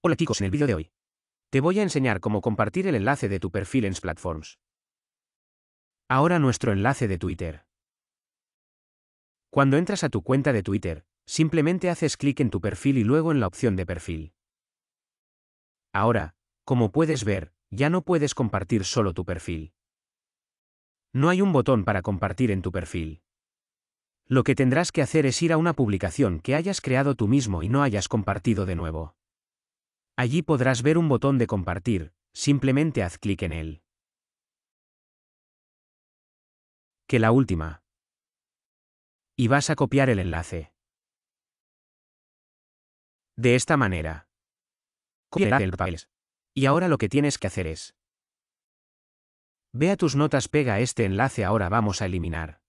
Hola chicos, en el vídeo de hoy te voy a enseñar cómo compartir el enlace de tu perfil en Splatforms. Ahora nuestro enlace de Twitter. Cuando entras a tu cuenta de Twitter, simplemente haces clic en tu perfil y luego en la opción de perfil. Ahora, como puedes ver, ya no puedes compartir solo tu perfil. No hay un botón para compartir en tu perfil. Lo que tendrás que hacer es ir a una publicación que hayas creado tú mismo y no hayas compartido de nuevo. Allí podrás ver un botón de compartir, simplemente haz clic en él. Que la última. Y vas a copiar el enlace. De esta manera. Copiar el papel. Y ahora lo que tienes que hacer es. Ve a tus notas, pega este enlace, ahora vamos a eliminar.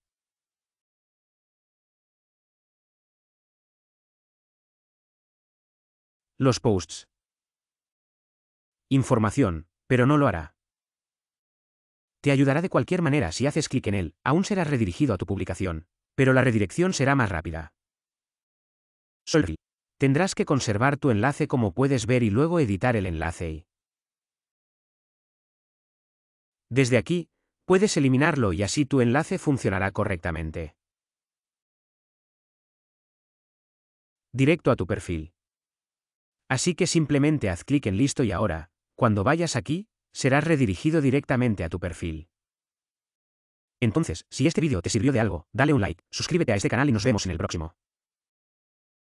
Los posts información, pero no lo hará. Te ayudará de cualquier manera si haces clic en él, aún serás redirigido a tu publicación, pero la redirección será más rápida. Sorry. Tendrás que conservar tu enlace como puedes ver y luego editar el enlace. Desde aquí, puedes eliminarlo y así tu enlace funcionará correctamente. Directo a tu perfil. Así que simplemente haz clic en listo y ahora, cuando vayas aquí, serás redirigido directamente a tu perfil. Entonces, si este vídeo te sirvió de algo, dale un like, suscríbete a este canal y nos vemos en el próximo.